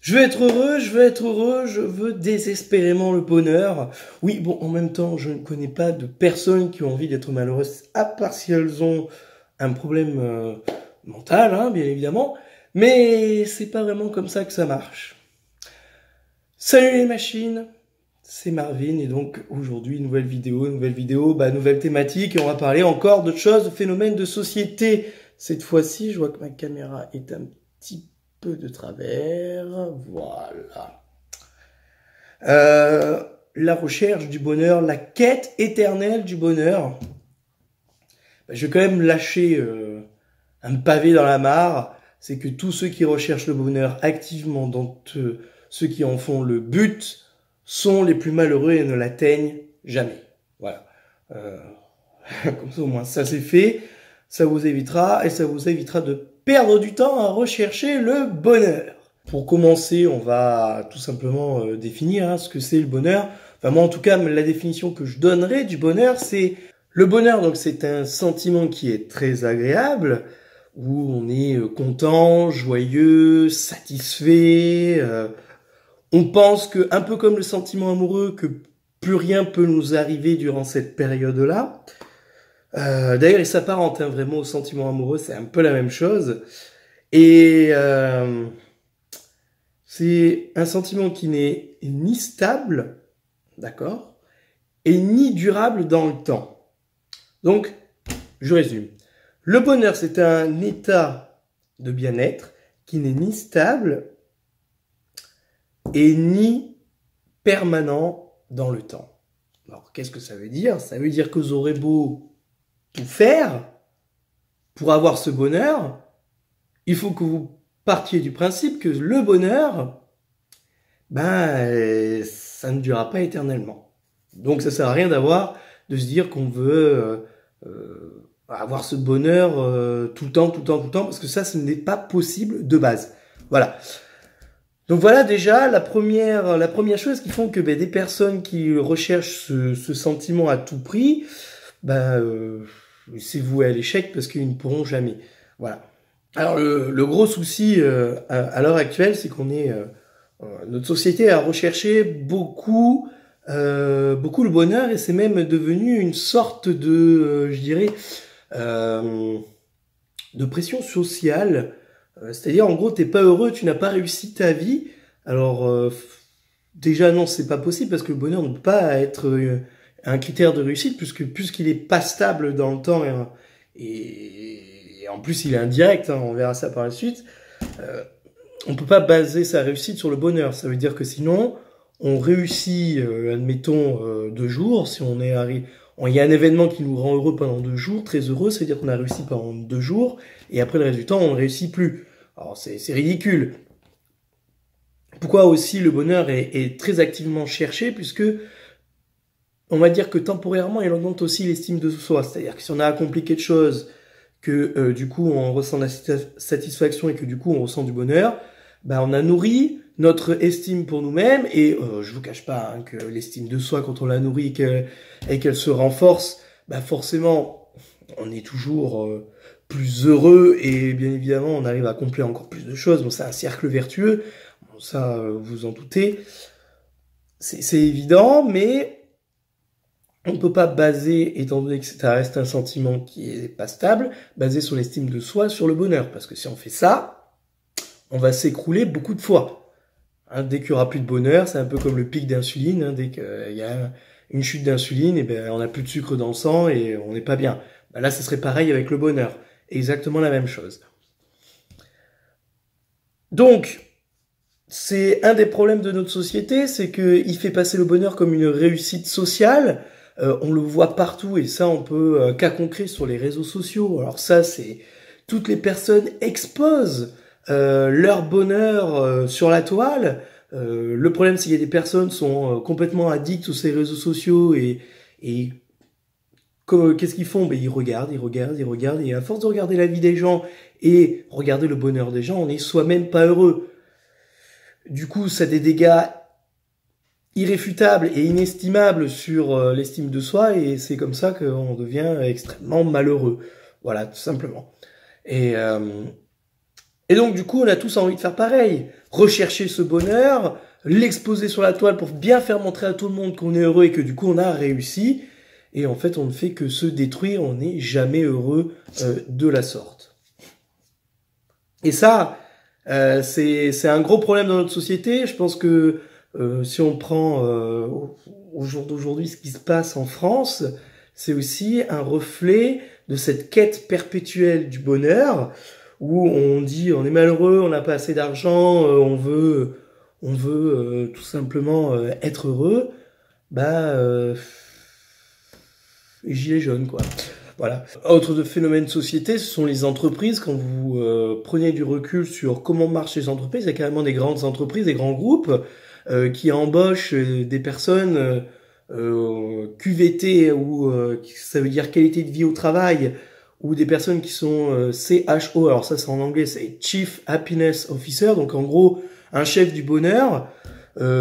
Je veux être heureux, je veux être heureux, je veux désespérément le bonheur. Oui, bon, en même temps, je ne connais pas de personnes qui ont envie d'être malheureuses, à part si elles ont un problème euh, mental, hein, bien évidemment. Mais c'est pas vraiment comme ça que ça marche. Salut les machines, c'est Marvin et donc aujourd'hui nouvelle vidéo, nouvelle vidéo, bah nouvelle thématique et on va parler encore d'autres choses, de phénomènes de société. Cette fois-ci, je vois que ma caméra est un petit peu peu de travers. Voilà. Euh, la recherche du bonheur, la quête éternelle du bonheur. Ben, je vais quand même lâcher euh, un pavé dans la mare. C'est que tous ceux qui recherchent le bonheur activement, dont ceux qui en font le but, sont les plus malheureux et ne l'atteignent jamais. Voilà. Euh, comme ça au moins ça c'est fait. Ça vous évitera et ça vous évitera de perdre du temps à rechercher le bonheur. Pour commencer, on va tout simplement euh, définir hein, ce que c'est le bonheur. Enfin moi en tout cas, la définition que je donnerai du bonheur, c'est le bonheur donc c'est un sentiment qui est très agréable où on est euh, content, joyeux, satisfait. Euh, on pense que un peu comme le sentiment amoureux que plus rien peut nous arriver durant cette période-là. Euh, d'ailleurs, il s'apparente hein, vraiment au sentiment amoureux, c'est un peu la même chose. Et euh, c'est un sentiment qui n'est ni stable, d'accord, et ni durable dans le temps. Donc, je résume. Le bonheur, c'est un état de bien-être qui n'est ni stable et ni permanent dans le temps. Alors, qu'est-ce que ça veut dire Ça veut dire que vous aurez beau pour faire, pour avoir ce bonheur, il faut que vous partiez du principe que le bonheur, ben, ça ne durera pas éternellement. Donc ça sert à rien d'avoir, de se dire qu'on veut euh, euh, avoir ce bonheur euh, tout le temps, tout le temps, tout le temps, parce que ça, ce n'est pas possible de base. Voilà. Donc voilà déjà la première, la première chose qui font que ben, des personnes qui recherchent ce sentiment à tout prix, ben, euh, c'est voué à l'échec parce qu'ils ne pourront jamais. Voilà. Alors le, le gros souci euh, à, l'heure actuelle, c'est qu'on est, euh, euh, notre société a recherché beaucoup, euh, beaucoup le bonheur et c'est même devenu une sorte de, je dirais, de pression sociale. C'est-à-dire en gros, t'es pas heureux, tu n'as pas réussi ta vie. Alors déjà non, c'est pas possible parce que le bonheur ne peut pas être un critère de réussite puisque puisqu'il est pas stable dans le temps et, et, en plus il est indirect, hein, on verra ça par la suite. on euh, on peut pas baser sa réussite sur le bonheur. Ça veut dire que sinon on réussit, euh, admettons euh, deux jours, si on est arrivé, il y a un événement qui nous rend heureux pendant deux jours, très heureux, ça veut dire qu'on a réussi pendant deux jours et après le reste du temps, on ne réussit plus. Alors c'est ridicule. Pourquoi aussi le bonheur est, est très activement cherché puisque on va dire que temporairement, il augmente aussi l'estime de soi. C'est-à-dire que si on a accompli quelque chose, que euh, du coup on ressent la satisfaction et que du coup on ressent du bonheur, bah, on a nourri notre estime pour nous-mêmes et euh, je vous cache pas hein, que l'estime de soi quand on la nourrit et qu'elle se renforce, bah forcément on est toujours euh, plus heureux et bien évidemment on arrive à accomplir encore plus de choses. Bon, c'est un cercle vertueux, ça vous en doutez, c'est évident, mais on ne peut pas baser, étant donné que ça reste un sentiment qui est pas stable, baser sur l'estime de soi, sur le bonheur. Parce que si on fait ça, on va s'écrouler beaucoup de fois. Hein, dès qu'il n'y aura plus de bonheur, c'est un peu comme le pic d'insuline. Hein. dès qu'il y a une chute d'insuline, et eh ben on n'a plus de sucre dans le sang et on n'est pas bien. Ben là, ce serait pareil avec le bonheur. Exactement la même chose. Donc, c'est un des problèmes de notre société, c'est qu'il fait passer le bonheur comme une réussite sociale, euh, on le voit partout et ça, on peut euh, cas concret sur les réseaux sociaux. Alors ça, c'est toutes les personnes exposent euh, leur bonheur sur la toile. le problème, c'est qu'il y a des personnes qui sont complètement addictes aux ces réseaux sociaux et, et qu'est-ce qu'ils font ben, Ils regardent, ils regardent, ils regardent, et à force de regarder la vie des gens et regarder le bonheur des gens, on n'est soi-même pas heureux. Du coup, ça a des dégâts irréfutable et inestimable sur euh, l'estime de soi et c'est comme ça qu'on devient extrêmement malheureux. Voilà, tout simplement. Euh, et, donc du coup, on a tous envie de faire pareil. Rechercher ce bonheur, l'exposer sur la toile pour bien faire montrer à tout le monde qu'on est heureux et que du coup on a réussi. Et en fait, on ne fait que se détruire, on n'est jamais heureux euh, de la sorte. Et ça, c'est un gros problème dans notre société. Je pense que euh, si on prend euh, au jour d'aujourd'hui ce qui se passe en France, c'est aussi un reflet de cette quête perpétuelle du bonheur où on dit on est malheureux, on n'a pas assez d'argent, euh, on veut on veut euh, tout simplement être heureux. Bah gilet jaune quoi. Voilà. Autre phénomène de société, ce sont les entreprises. Quand vous prenez du recul sur comment marchent les entreprises, il y a carrément des grandes entreprises, des grands groupes euh, qui embauche euh, des personnes euh, QVT ou ça veut dire qualité de vie au travail ou des personnes qui sont CHO, alors ça c'est en anglais, c'est Chief Happiness Officer, donc en gros un chef du bonheur.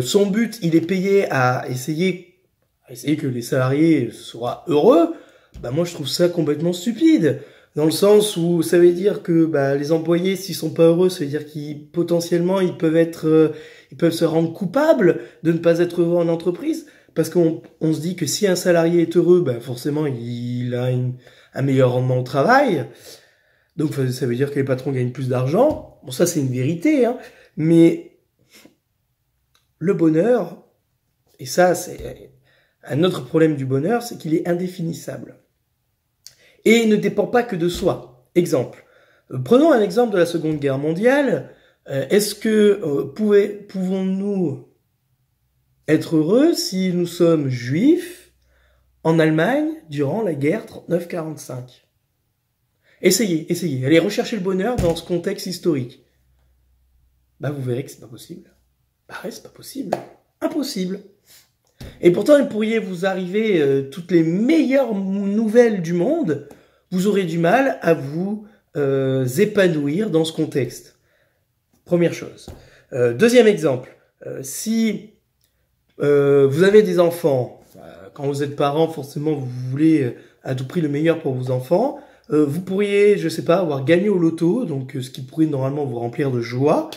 son but, il est payé à essayer, à essayer que les salariés soient heureux. Bah moi je trouve ça complètement stupide dans le sens où ça veut dire que bah, les employés s'ils sont pas heureux, ça veut dire qu'ils potentiellement ils peuvent être, euh, ils peuvent se rendre coupables de ne pas être heureux en entreprise parce qu'on on se dit que si un salarié est heureux, bah forcément il a une, un meilleur rendement au travail. Donc ça veut dire que les patrons gagnent plus d'argent. Bon ça c'est une vérité, hein. mais le bonheur et ça c'est un autre problème du bonheur, c'est qu'il est indéfinissable et ne dépend pas que de soi. Exemple. Euh, prenons un exemple de la Seconde Guerre mondiale. Euh, est-ce que euh, pouvons-nous être heureux si nous sommes juifs en Allemagne durant la guerre 39 Essayez, essayez. Allez rechercher le bonheur dans ce contexte historique. Bah, vous verrez que c'est pas possible. Bah, c'est pas possible. Impossible. Et pourtant, il pourriez vous arriver euh, toutes les meilleures nouvelles du monde, vous aurez du mal à vous euh, épanouir dans ce contexte. Première chose. Euh, deuxième exemple, si vous avez des enfants, quand vous êtes parent, forcément, vous voulez à tout prix le meilleur pour vos enfants, vous pourriez, je ne sais pas, avoir gagné au loto, donc ce qui pourrait normalement vous remplir de joie.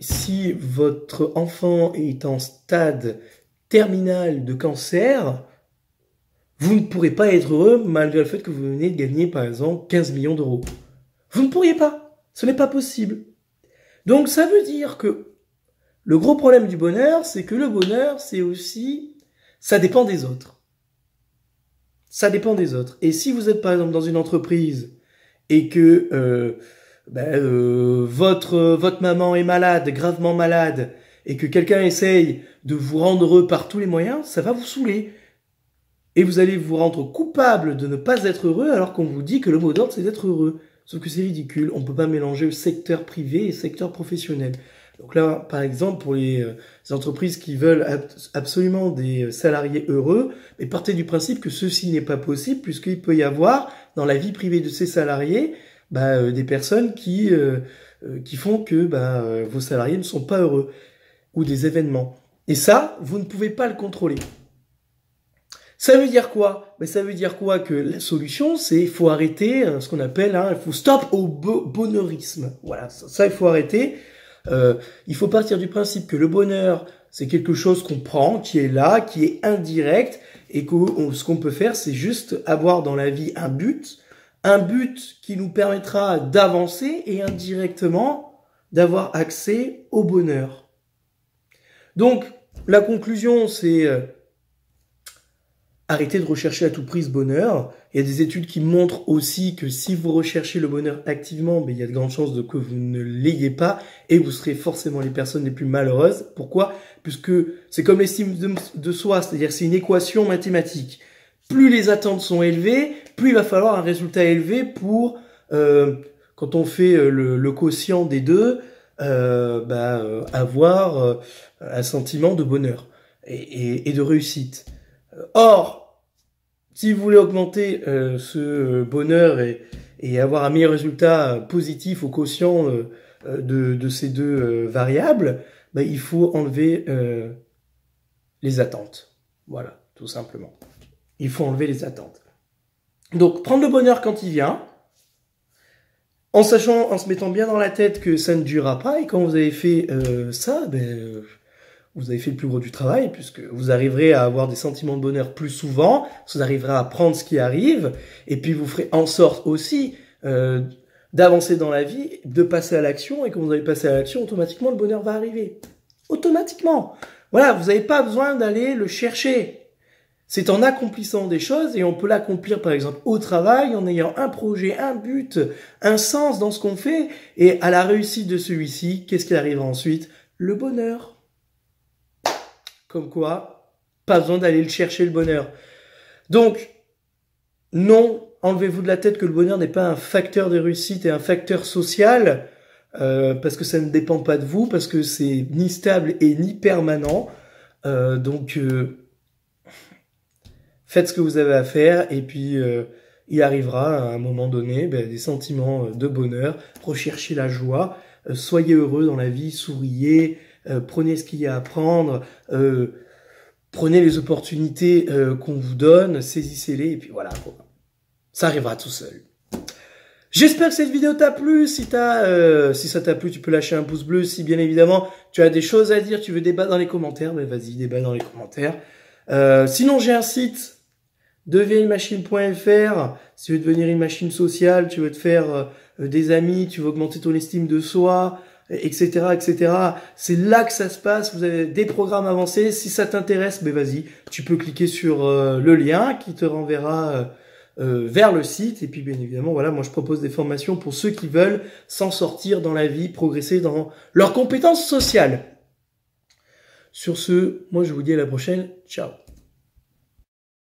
si votre enfant est en stade Terminal de cancer, vous ne pourrez pas être heureux malgré le fait que vous venez de gagner par exemple 15 millions d'euros. Vous ne pourriez pas. Ce n'est pas possible. Donc ça veut dire que le gros problème du bonheur, c'est que le bonheur, c'est aussi, ça dépend des autres. Ça dépend des autres. Et si vous êtes par exemple dans une entreprise et que euh, ben, euh, votre, votre maman est malade, gravement malade, et que quelqu'un essaye de vous rendre heureux par tous les moyens, ça va vous saouler. Et vous allez vous rendre coupable de ne pas être heureux alors qu'on vous dit que le mot d'ordre c'est d'être heureux. Sauf que c'est ridicule, on ne peut pas mélanger le secteur privé et le secteur professionnel. Donc là, par exemple, pour les euh, entreprises qui veulent absolument des euh, salariés heureux, mais partez du principe que ceci n'est pas possible puisqu'il peut y avoir dans la vie privée de ces salariés bah, euh, des personnes qui, qui font que bah, vos salariés ne sont pas heureux ou des événements. Et ça, vous ne pouvez pas le contrôler. Ça veut dire quoi ben, Ça veut dire quoi Que la solution, c'est il faut arrêter hein, ce qu'on appelle, hein, il faut stop au bonheurisme. Voilà, ça, il faut arrêter. Euh, il faut partir du principe que le bonheur, c'est quelque chose qu'on prend, qui est là, qui est indirect, et que ce qu'on peut faire, c'est juste avoir dans la vie un but, un but qui nous permettra d'avancer et indirectement d'avoir accès au bonheur. Donc, la conclusion, c'est arrêter euh, arrêtez de rechercher à tout prix ce bonheur. Il y a des études qui montrent aussi que si vous recherchez le bonheur activement, mais ben, il y a de grandes chances de que vous ne l'ayez pas et vous serez forcément les personnes les plus malheureuses. Pourquoi Puisque c'est comme l'estime de, de soi, c'est-à-dire c'est une équation mathématique. Plus les attentes sont élevées, plus il va falloir un résultat élevé pour... Euh, quand on fait euh, le, le quotient des deux, euh, bah, euh, avoir euh, un sentiment de bonheur et, de réussite. Or, si vous voulez augmenter ce bonheur et, avoir un meilleur résultat positif au quotient de, ces deux variables, bah, il faut enlever les attentes. Voilà, tout simplement. Il faut enlever les attentes. Donc, prendre le bonheur quand il vient, en sachant, en se mettant bien dans la tête que ça ne durera pas, et quand vous avez fait euh, ça, ben, vous avez fait le plus gros du travail, puisque vous arriverez à avoir des sentiments de bonheur plus souvent, vous arriverez à prendre ce qui arrive, et puis vous ferez en sorte aussi euh, d'avancer dans la vie, de passer à l'action, et quand vous allez passer à l'action, automatiquement le bonheur va arriver. Automatiquement. Voilà, vous n'avez pas besoin d'aller le chercher. C'est en accomplissant des choses, et on peut l'accomplir par exemple au travail, en ayant un projet, un but, un sens dans ce qu'on fait, et à la réussite de celui-ci, qu'est-ce qui arrive ensuite Le bonheur. Comme quoi, pas besoin d'aller le chercher le bonheur. Donc, non, enlevez-vous de la tête que le bonheur n'est pas un facteur de réussite et un facteur social, euh, parce que ça ne dépend pas de vous, parce que c'est ni stable et ni permanent. Euh, donc... Euh, faites ce que vous avez à faire et puis euh, il arrivera à un moment donné ben, des sentiments euh, de bonheur, recherchez la joie, euh, soyez heureux dans la vie, souriez, prenez ce qu'il y a à prendre, prenez les opportunités qu'on vous donne, saisissez-les et puis voilà, ça arrivera tout seul. J'espère que cette vidéo t'a plu. Si, t'as, euh, si ça t'a plu, tu peux lâcher un pouce bleu. Si bien évidemment tu as des choses à dire, tu veux débattre dans les commentaires, ben vas-y, débat dans les commentaires. Euh, sinon, j'ai un site Deviens une machine.fr, si tu veux devenir une machine sociale, tu veux te faire euh, des amis, tu veux augmenter ton estime de soi, etc., etc. C'est là que ça se passe. Vous avez des programmes avancés. Si ça t'intéresse, ben vas-y, tu peux cliquer sur euh, le lien qui te renverra euh, vers le site. Et puis, bien évidemment, voilà, moi je propose des formations pour ceux qui veulent s'en sortir dans la vie, progresser dans leurs compétences sociales. Sur ce, moi je vous dis à la prochaine. Ciao.